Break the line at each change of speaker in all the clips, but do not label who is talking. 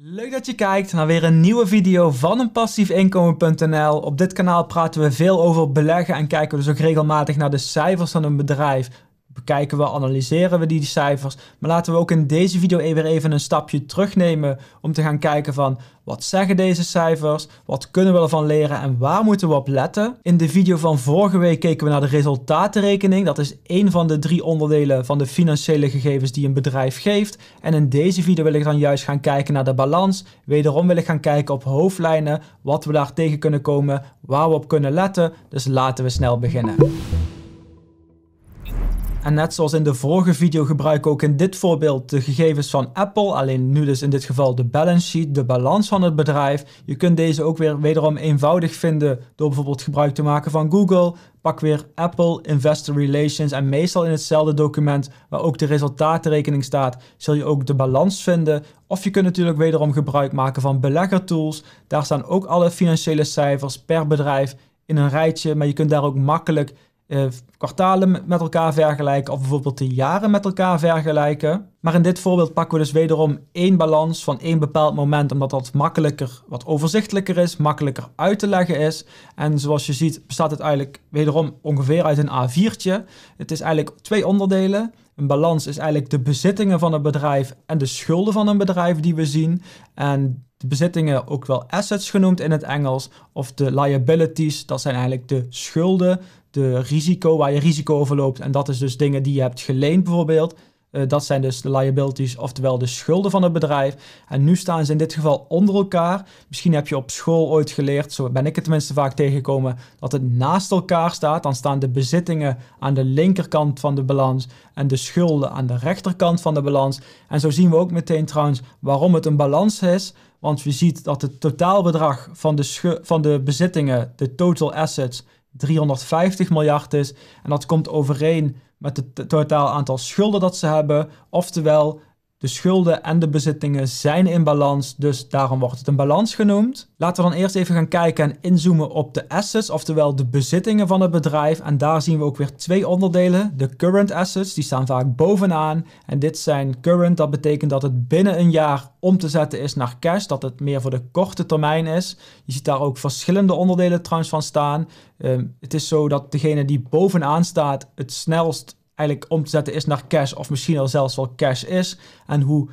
Leuk dat je kijkt naar weer een nieuwe video van een passiefinkomen.nl. Op dit kanaal praten we veel over beleggen en kijken we dus ook regelmatig naar de cijfers van een bedrijf bekijken we, analyseren we die cijfers. Maar laten we ook in deze video e- weer even een stapje terugnemen om te gaan kijken van wat zeggen deze cijfers, wat kunnen we ervan leren en waar moeten we op letten. In de video van vorige week keken we naar de resultatenrekening. Dat is één van de drie onderdelen van de financiële gegevens die een bedrijf geeft. En in deze video wil ik dan juist gaan kijken naar de balans. Wederom wil ik gaan kijken op hoofdlijnen, wat we daar tegen kunnen komen, waar we op kunnen letten. Dus laten we snel beginnen. En net zoals in de vorige video gebruik ik ook in dit voorbeeld de gegevens van Apple, alleen nu dus in dit geval de balance sheet, de balans van het bedrijf. Je kunt deze ook weer wederom eenvoudig vinden door bijvoorbeeld gebruik te maken van Google. Pak weer Apple, Investor Relations en meestal in hetzelfde document waar ook de resultatenrekening staat, zul je ook de balans vinden. Of je kunt natuurlijk wederom gebruik maken van beleggertools. Daar staan ook alle financiële cijfers per bedrijf in een rijtje, maar je kunt daar ook makkelijk eh, kwartalen met elkaar vergelijken of bijvoorbeeld de jaren met elkaar vergelijken. Maar in dit voorbeeld pakken we dus wederom één balans van één bepaald moment, omdat dat makkelijker, wat overzichtelijker is, makkelijker uit te leggen is. En zoals je ziet bestaat het eigenlijk wederom ongeveer uit een A4'tje. Het is eigenlijk twee onderdelen. Een balans is eigenlijk de bezittingen van een bedrijf en de schulden van een bedrijf die we zien. En de bezittingen ook wel assets genoemd in het Engels. Of de liabilities, dat zijn eigenlijk de schulden de risico, waar je risico over loopt. En dat is dus dingen die je hebt geleend bijvoorbeeld. Eh, dat zijn dus de liabilities, oftewel de schulden van het bedrijf. En nu staan ze in dit geval onder elkaar. Misschien heb je op school ooit geleerd, zo ben ik het tenminste vaak tegengekomen, dat het naast elkaar staat. Dan staan de bezittingen aan de linkerkant van de balans en de schulden aan de rechterkant van de balans. En zo zien we ook meteen trouwens waarom het een balans is. Want je ziet dat het totaalbedrag van de, van de bezittingen, de total assets, 350 miljard is. En dat komt overeen met het totaal aantal schulden dat ze hebben. Oftewel, de schulden en de bezittingen zijn in balans, dus daarom wordt het een balans genoemd. Laten we dan eerst even gaan kijken en inzoomen op de assets, oftewel de bezittingen van het bedrijf. En daar zien we ook weer twee onderdelen. De current assets, die staan vaak bovenaan. En dit zijn current, dat betekent dat het binnen een jaar om te zetten is naar cash, dat het meer voor de korte termijn is. Je ziet daar ook verschillende onderdelen trouwens van staan. Ehm, het is zo dat degene die bovenaan staat het snelst eigenlijk om te zetten is naar cash of misschien al zelfs wel cash is. En hoe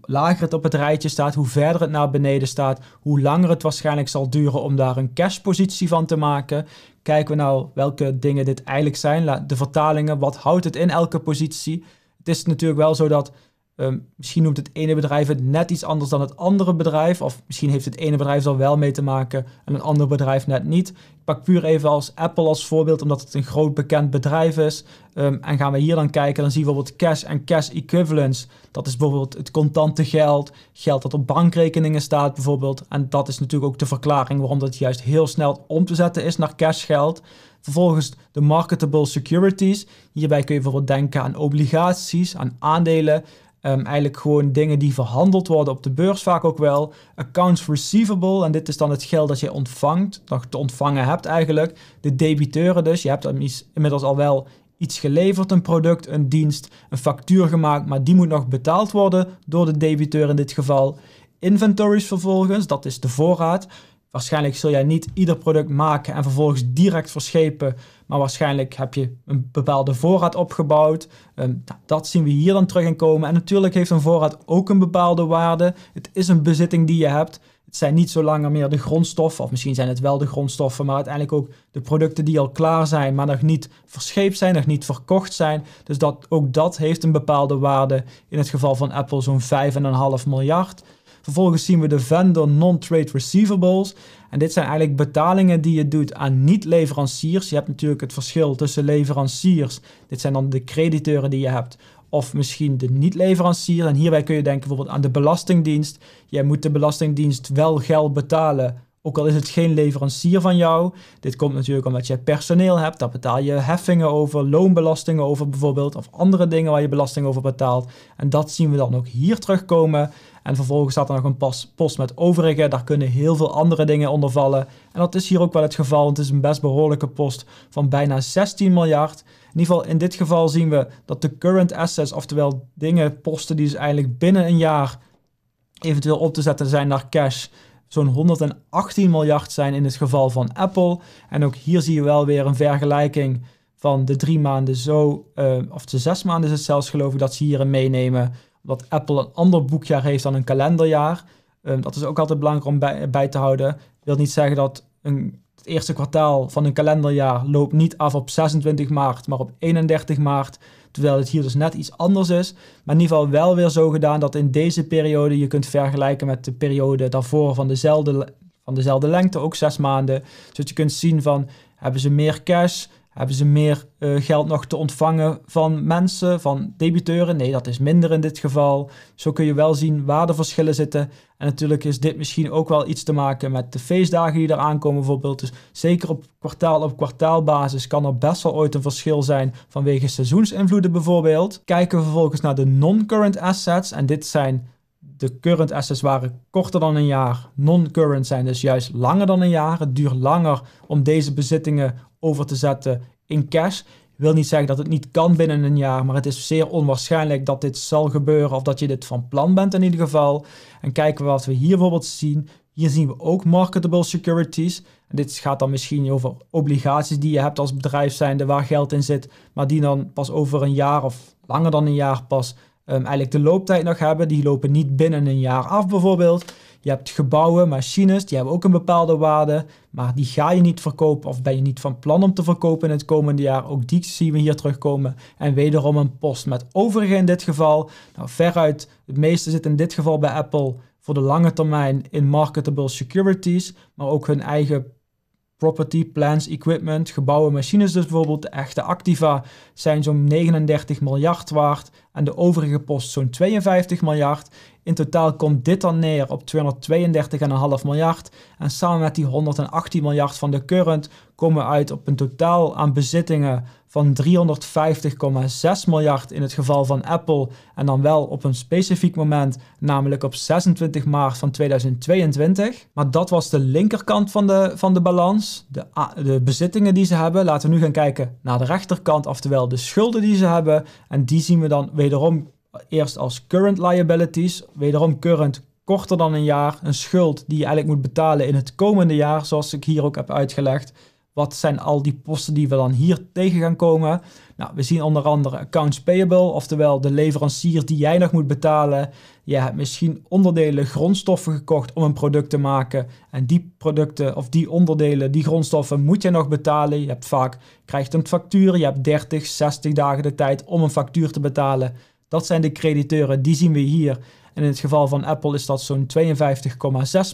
lager het op het rijtje staat, hoe verder het naar beneden staat, hoe langer het waarschijnlijk zal duren om daar een cashpositie van te maken. Kijken we nou welke dingen dit eigenlijk zijn, de vertalingen, wat houdt het in elke positie. Het is natuurlijk wel zo dat Ehm, misschien noemt het ene bedrijf het net iets anders dan het andere bedrijf. Of misschien heeft het ene bedrijf er wel mee te maken en een andere bedrijf net niet. Ik pak puur even als Apple als voorbeeld, omdat het een groot bekend bedrijf is. Ehm, en gaan we hier dan kijken, dan zien we bijvoorbeeld cash en cash equivalents. Dat is bijvoorbeeld het contante geld, geld dat op bankrekeningen staat bijvoorbeeld. En dat is natuurlijk ook de verklaring waarom dat juist heel snel om te zetten is naar cashgeld. Vervolgens de marketable securities. Hierbij kun je bijvoorbeeld denken aan obligaties, aan aandelen. Ehm, eigenlijk gewoon dingen die verhandeld worden op de beurs vaak ook wel. Accounts receivable, en dit is dan het geld dat je ontvangt, dat te ontvangen hebt eigenlijk. De debiteuren dus, je hebt inmiddels al wel iets geleverd, een product, een dienst, een factuur gemaakt, maar die moet nog betaald worden door de debiteur in dit geval. Inventories vervolgens, dat is de voorraad. Waarschijnlijk zul jij niet ieder product maken en vervolgens direct verschepen maar waarschijnlijk heb je een bepaalde voorraad opgebouwd. Ehm, dat zien we hier dan terug in komen. En natuurlijk heeft een voorraad ook een bepaalde waarde. Het is een bezitting die je hebt. Het zijn niet zo langer meer de grondstoffen, of misschien zijn het wel de grondstoffen, maar uiteindelijk ook de producten die al klaar zijn, maar nog niet verscheept zijn, nog niet verkocht zijn. Dus dat, ook dat heeft een bepaalde waarde. In het geval van Apple zo'n 5,5 miljard. Vervolgens zien we de vendor non-trade receivables. En dit zijn eigenlijk betalingen die je doet aan niet-leveranciers. Je hebt natuurlijk het verschil tussen leveranciers. Dit zijn dan de crediteuren die je hebt of misschien de niet-leverancier. En hierbij kun je denken bijvoorbeeld aan de Belastingdienst. Jij moet de Belastingdienst wel geld betalen ook al is het geen leverancier van jou. Dit komt natuurlijk omdat je personeel hebt. Daar betaal je heffingen over, loonbelastingen over bijvoorbeeld. Of andere dingen waar je belasting over betaalt. En dat zien we dan ook hier terugkomen. En vervolgens staat er nog een post met overige. Daar kunnen heel veel andere dingen onder vallen. En dat is hier ook wel het geval. het is een best behoorlijke post van bijna 16 miljard. In ieder geval in dit geval zien we dat de current assets, oftewel dingen, posten die dus eigenlijk binnen een jaar eventueel op te zetten zijn naar cash, zo'n 118 miljard zijn in het geval van Apple. En ook hier zie je wel weer een vergelijking van de drie maanden zo, eh, of de zes maanden is het zelfs geloof ik dat ze hierin meenemen. Omdat Apple een ander boekjaar heeft dan een kalenderjaar. Ehm, dat is ook altijd belangrijk om bij, bij te houden. Dat wil niet zeggen dat een het eerste kwartaal van een kalenderjaar loopt niet af op 26 maart, maar op 31 maart. Terwijl het hier dus net iets anders is. Maar in ieder geval wel weer zo gedaan dat in deze periode je kunt vergelijken met de periode daarvoor van dezelfde, van dezelfde lengte, ook zes maanden. Zodat dus je kunt zien van hebben ze meer cash? Hebben ze meer eh, geld nog te ontvangen van mensen, van debiteuren? Nee, dat is minder in dit geval. Zo kun je wel zien waar de verschillen zitten. En natuurlijk is dit misschien ook wel iets te maken met de feestdagen die eraan komen bijvoorbeeld. Dus zeker op kwartaal op kwartaalbasis kan er best wel ooit een verschil zijn vanwege seizoensinvloeden bijvoorbeeld. Kijken we vervolgens naar de non-current assets. En dit zijn de current assets waren korter dan een jaar. Non-current zijn dus juist langer dan een jaar. Het duurt langer om deze bezittingen over te zetten in cash. Wil niet zeggen dat het niet kan binnen een jaar, maar het is zeer onwaarschijnlijk dat dit zal gebeuren of dat je dit van plan bent in ieder geval. En kijken we wat we hier bijvoorbeeld zien. Hier zien we ook marketable securities. En dit gaat dan misschien over obligaties die je hebt als bedrijf zijnde waar geld in zit, maar die dan pas over een jaar of langer dan een jaar pas Ehm, eigenlijk de looptijd nog hebben. Die lopen niet binnen een jaar af bijvoorbeeld. Je hebt gebouwen, machines, die hebben ook een bepaalde waarde, maar die ga je niet verkopen of ben je niet van plan om te verkopen in het komende jaar. Ook die zien we hier terugkomen. En wederom een post met overige in dit geval. Nou, veruit, het meeste zit in dit geval bij Apple voor de lange termijn in marketable securities, maar ook hun eigen property, plans, equipment, gebouwen, machines dus bijvoorbeeld. De echte activa zijn zo'n 39 miljard waard en de overige post zo'n 52 miljard. In totaal komt dit dan neer op 232,5 miljard. En samen met die 118 miljard van de current komen we uit op een totaal aan bezittingen van 350,6 miljard in het geval van Apple. En dan wel op een specifiek moment, namelijk op 26 maart van 2022. Maar dat was de linkerkant van de, van de balans, de, de bezittingen die ze hebben. Laten we nu gaan kijken naar de rechterkant, oftewel de schulden die ze hebben. En die zien we dan weer wederom eerst als current liabilities, wederom current korter dan een jaar, een schuld die je eigenlijk moet betalen in het komende jaar, zoals ik hier ook heb uitgelegd. Wat zijn al die posten die we dan hier tegen gaan komen? Nou, we zien onder andere accounts payable, oftewel de leverancier die jij nog moet betalen. Je hebt misschien onderdelen, grondstoffen gekocht om een product te maken. En die producten of die onderdelen, die grondstoffen moet je nog betalen. Je hebt vaak, krijgt een factuur, je hebt 30, 60 dagen de tijd om een factuur te betalen. Dat zijn de crediteuren, die zien we hier. En in het geval van Apple is dat zo'n 52,6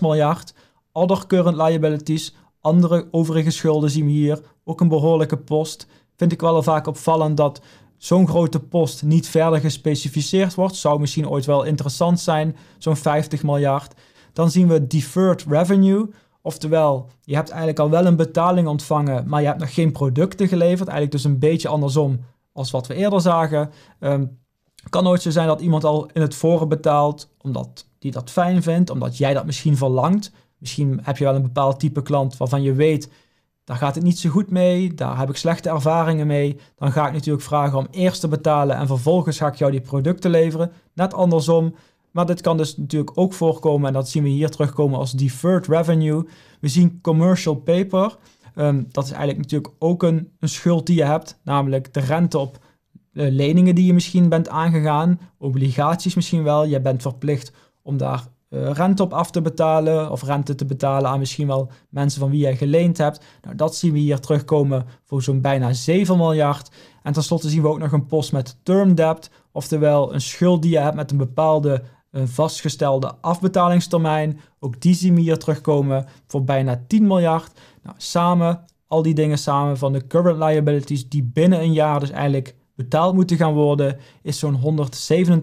miljard. Other current liabilities, andere overige schulden zien we hier, ook een behoorlijke post. Vind ik wel al vaak opvallend dat zo'n grote post niet verder gespecificeerd wordt. Zou misschien ooit wel interessant zijn, zo'n 50 miljard. Dan zien we deferred revenue. Oftewel, je hebt eigenlijk al wel een betaling ontvangen, maar je hebt nog geen producten geleverd. Eigenlijk dus een beetje andersom als wat we eerder zagen. Um, kan nooit zo zijn dat iemand al in het voren betaalt, omdat die dat fijn vindt, omdat jij dat misschien verlangt. Misschien heb je wel een bepaald type klant waarvan je weet, daar gaat het niet zo goed mee, daar heb ik slechte ervaringen mee. Dan ga ik natuurlijk vragen om eerst te betalen en vervolgens ga ik jou die producten leveren. Net andersom. Maar dit kan dus natuurlijk ook voorkomen en dat zien we hier terugkomen als deferred revenue. We zien commercial paper. Ehm, dat is eigenlijk natuurlijk ook een, een, schuld die je hebt, namelijk de rente op eh, leningen die je misschien bent aangegaan, obligaties misschien wel. Je bent verplicht om daar eh, rente op af te betalen of rente te betalen aan misschien wel mensen van wie jij geleend hebt. Nou, dat zien we hier terugkomen voor zo'n bijna 7 miljard. En tenslotte zien we ook nog een post met term debt, oftewel een schuld die je hebt met een bepaalde een eh, vastgestelde afbetalingstermijn. Ook die zien we hier terugkomen voor bijna 10 miljard. Nou, samen, al die dingen samen van de current liabilities die binnen een jaar dus eigenlijk betaald moeten gaan worden, is zo'n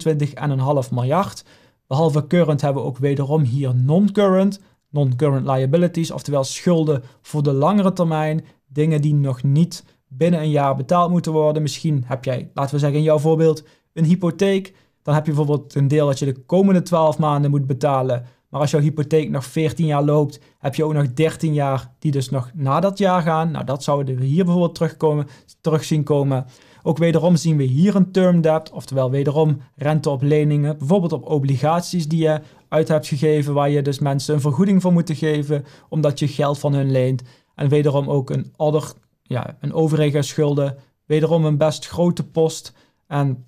127,5 miljard. Behalve current hebben we ook wederom hier non-current, non-current liabilities, oftewel schulden voor de langere termijn, dingen die nog niet binnen een jaar betaald moeten worden. Misschien heb jij, laten we zeggen in jouw voorbeeld, een hypotheek. Dan heb je bijvoorbeeld een deel dat je de komende 12 maanden moet betalen. Maar als jouw hypotheek nog 14 jaar loopt, heb je ook nog 13 jaar die dus nog na dat jaar gaan. Nou, dat zouden we hier bijvoorbeeld terugkomen, terug zien komen. Ook wederom zien we hier een term debt, oftewel wederom rente op leningen, bijvoorbeeld op obligaties die je uit hebt gegeven, waar je dus mensen een vergoeding voor moet geven omdat je geld van hun leent. En wederom ook een, other, ja, een overige schulden, wederom een best grote post. En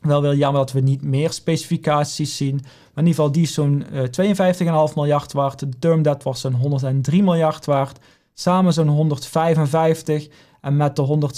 wel wil jammer dat we niet meer specificaties zien. Maar in ieder geval, die is zo'n 52,5 eh, miljard waard. De term debt was zo'n 103 miljard waard. Samen zo'n 155. En met de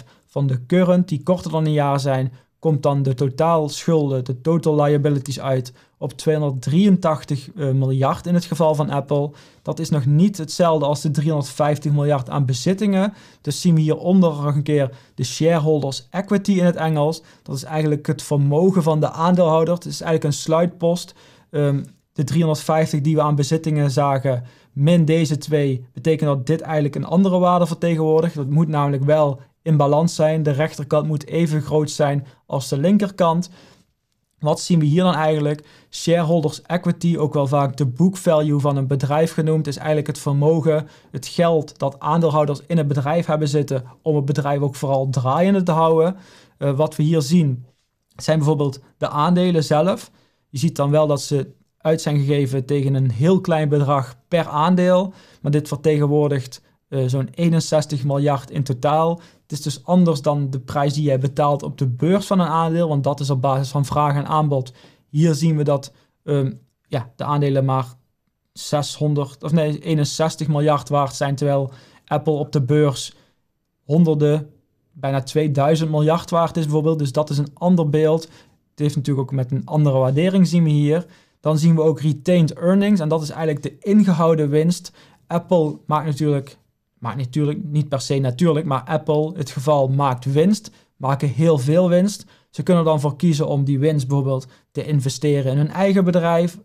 127,5 van de current, die korter dan een jaar zijn, komt dan de totaal schulden, de total liabilities uit op 283 eh, miljard in het geval van Apple. Dat is nog niet hetzelfde als de 350 miljard aan bezittingen. Dus zien we hieronder nog een keer de shareholders equity in het Engels. Dat is eigenlijk het vermogen van de aandeelhouder. Het is eigenlijk een sluitpost. Ehm, de 350 die we aan bezittingen zagen, min deze twee betekent dat dit eigenlijk een andere waarde vertegenwoordigt. Dat moet namelijk wel in balans zijn. De rechterkant moet even groot zijn als de linkerkant. Wat zien we hier dan eigenlijk? Shareholders equity, ook wel vaak de book value van een bedrijf genoemd, is eigenlijk het vermogen, het geld dat aandeelhouders in het bedrijf hebben zitten om het bedrijf ook vooral draaiende te houden. Eh, wat we hier zien zijn bijvoorbeeld de aandelen zelf. Je ziet dan wel dat ze uit zijn gegeven tegen een heel klein bedrag per aandeel. Maar dit vertegenwoordigt eh, zo'n 61 miljard in totaal. Het is dus anders dan de prijs die je betaalt op de beurs van een aandeel, want dat is op basis van vraag en aanbod. Hier zien we dat ehm, ja, de aandelen maar 600, of nee, 61 miljard waard zijn, terwijl Apple op de beurs honderden, bijna 2000 miljard waard is bijvoorbeeld. Dus dat is een ander beeld. Het heeft natuurlijk ook met een andere waardering zien we hier. Dan zien we ook retained earnings en dat is eigenlijk de ingehouden winst. Apple maakt natuurlijk, maakt natuurlijk niet per se natuurlijk, maar Apple, het geval, maakt winst, maken heel veel winst. Ze kunnen dan voor kiezen om die winst bijvoorbeeld te investeren in hun eigen bedrijf,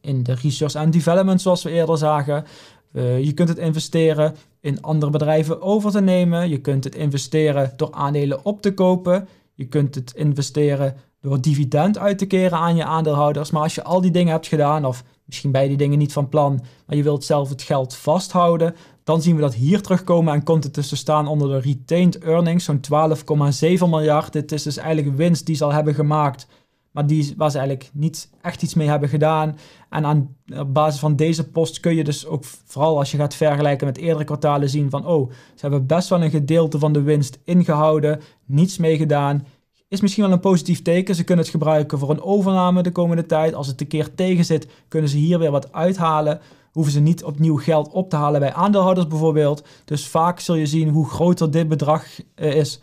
in de research and development zoals we eerder zagen. Eh, je kunt het investeren in andere bedrijven over te nemen. Je kunt het investeren door aandelen op te kopen. Je kunt het investeren door dividend uit te keren aan je aandeelhouders. Maar als je al die dingen hebt gedaan, of misschien bij die dingen niet van plan, maar je wilt zelf het geld vasthouden, dan zien we dat hier terugkomen en komt het dus te staan onder de retained earnings, zo'n 12,7 miljard. Dit is dus eigenlijk winst die ze al hebben gemaakt, maar die, waar ze eigenlijk niet echt iets mee hebben gedaan. En aan, op basis van deze post kun je dus ook, vooral als je gaat vergelijken met eerdere kwartalen, zien van, oh, ze hebben best wel een gedeelte van de winst ingehouden, niets mee gedaan, is misschien wel een positief teken. Ze kunnen het gebruiken voor een overname de komende tijd. Als het een keer tegen zit, kunnen ze hier weer wat uithalen. Hoeven ze niet opnieuw geld op te halen bij aandeelhouders bijvoorbeeld. Dus vaak zul je zien hoe groter dit bedrag eh, is,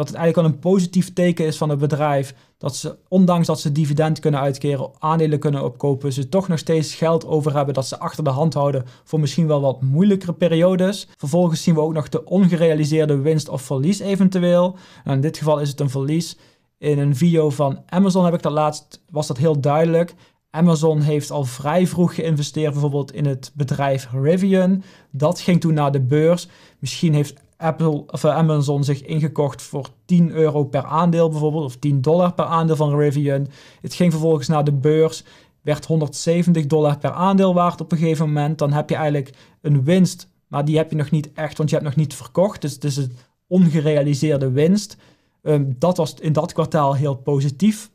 dat het eigenlijk al een positief teken is van het bedrijf. Dat ze, ondanks dat ze dividend kunnen uitkeren, aandelen kunnen opkopen, ze toch nog steeds geld over hebben dat ze achter de hand houden voor misschien wel wat moeilijkere periodes. Vervolgens zien we ook nog de ongerealiseerde winst of verlies eventueel. En nou, in dit geval is het een verlies. In een video van Amazon heb ik dat laatst, was dat heel duidelijk. Amazon heeft al vrij vroeg geïnvesteerd, bijvoorbeeld in het bedrijf Rivian. Dat ging toen naar de beurs. Misschien heeft Apple, of eh, Amazon zich ingekocht voor 10 euro per aandeel bijvoorbeeld, of 10 dollar per aandeel van Rivian. Het ging vervolgens naar de beurs, werd 170 dollar per aandeel waard op een gegeven moment. Dan heb je eigenlijk een winst, maar die heb je nog niet echt, want je hebt nog niet verkocht. Dus het is een ongerealiseerde winst. Ehm, dat was in dat kwartaal heel positief.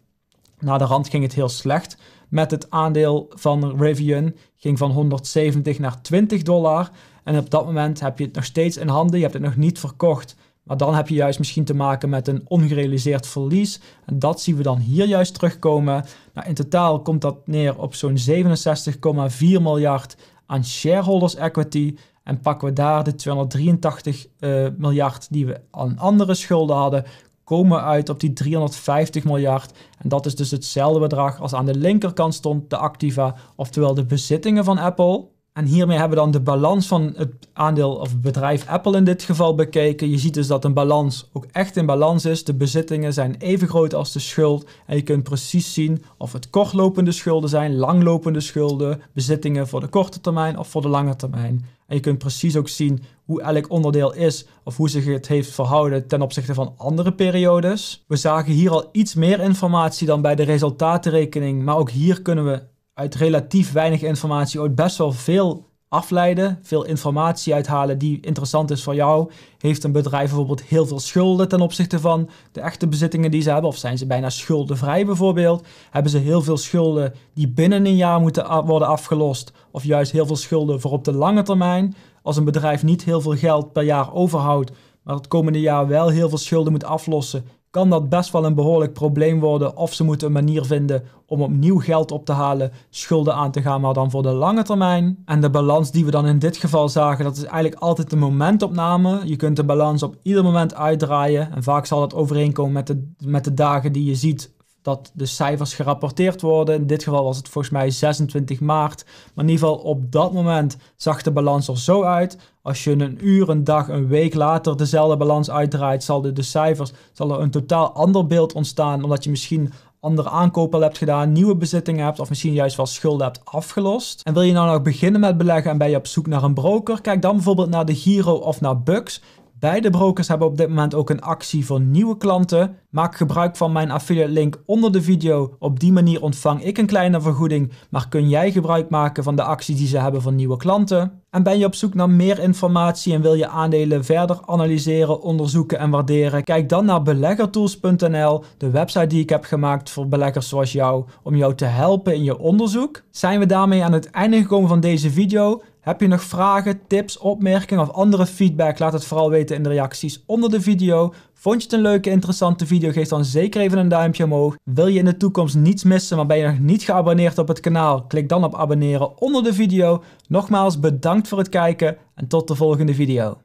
Na de rand ging het heel slecht met het aandeel van Rivian. Ging van 170 naar 20 dollar. En op dat moment heb je het nog steeds in handen. Je hebt het nog niet verkocht. Maar dan heb je juist misschien te maken met een ongerealiseerd verlies. En dat zien we dan hier juist terugkomen. Nou, in totaal komt dat neer op zo'n 67,4 miljard aan shareholders equity. En pakken we daar de 283 eh, miljard die we aan andere schulden hadden, komen uit op die 350 miljard. En dat is dus hetzelfde bedrag als aan de linkerkant stond de activa, oftewel de bezittingen van Apple. En hiermee hebben we dan de balans van het aandeel of bedrijf Apple in dit geval bekeken. Je ziet dus dat een balans ook echt in balans is. De bezittingen zijn even groot als de schuld. En je kunt precies zien of het kortlopende schulden zijn, langlopende schulden, bezittingen voor de korte termijn of voor de lange termijn. En je kunt precies ook zien hoe elk onderdeel is of hoe zich het heeft verhouden ten opzichte van andere periodes. We zagen hier al iets meer informatie dan bij de resultatenrekening, maar ook hier kunnen we uit relatief weinig informatie ooit best wel veel afleiden, veel informatie uithalen die interessant is voor jou. Heeft een bedrijf bijvoorbeeld heel veel schulden ten opzichte van de echte bezittingen die ze hebben, of zijn ze bijna schuldenvrij bijvoorbeeld? Hebben ze heel veel schulden die binnen een jaar moeten worden afgelost, of juist heel veel schulden voor op de lange termijn? Als een bedrijf niet heel veel geld per jaar overhoudt, maar het komende jaar wel heel veel schulden moet aflossen, kan dat best wel een behoorlijk probleem worden. Of ze moeten een manier vinden om opnieuw geld op te halen, schulden aan te gaan, maar dan voor de lange termijn. En de balans die we dan in dit geval zagen, dat is eigenlijk altijd de momentopname. Je kunt de balans op ieder moment uitdraaien. En vaak zal dat overeenkomen met de, met de dagen die je ziet dat de cijfers gerapporteerd worden. In dit geval was het volgens mij 26 maart. Maar in ieder geval op dat moment zag de balans er zo uit. Als je een uur, een dag, een week later dezelfde balans uitdraait, zal de, cijfers, zal er een totaal ander beeld ontstaan. Omdat je misschien andere aankopen hebt gedaan, nieuwe bezittingen hebt of misschien juist wel schulden hebt afgelost. En wil je nou nog beginnen met beleggen en ben je op zoek naar een broker? Kijk dan bijvoorbeeld naar de Giro of naar Bux. Beide brokers hebben op dit moment ook een actie voor nieuwe klanten. Maak gebruik van mijn affiliate link onder de video. Op die manier ontvang ik een kleine vergoeding, maar kun jij gebruik maken van de actie die ze hebben voor nieuwe klanten. En ben je op zoek naar meer informatie en wil je aandelen verder analyseren, onderzoeken en waarderen? Kijk dan naar beleggertools.nl, de website die ik heb gemaakt voor beleggers zoals jou, om jou te helpen in je onderzoek. Zijn we daarmee aan het einde gekomen van deze video? Heb je nog vragen, tips, opmerkingen of andere feedback? Laat het vooral weten in de reacties onder de video. Vond je het een leuke, interessante video? Geef dan zeker even een duimpje omhoog. Wil je in de toekomst niets missen, maar ben je nog niet geabonneerd op het kanaal? Klik dan op abonneren onder de video. Nogmaals bedankt voor het kijken en tot de volgende video.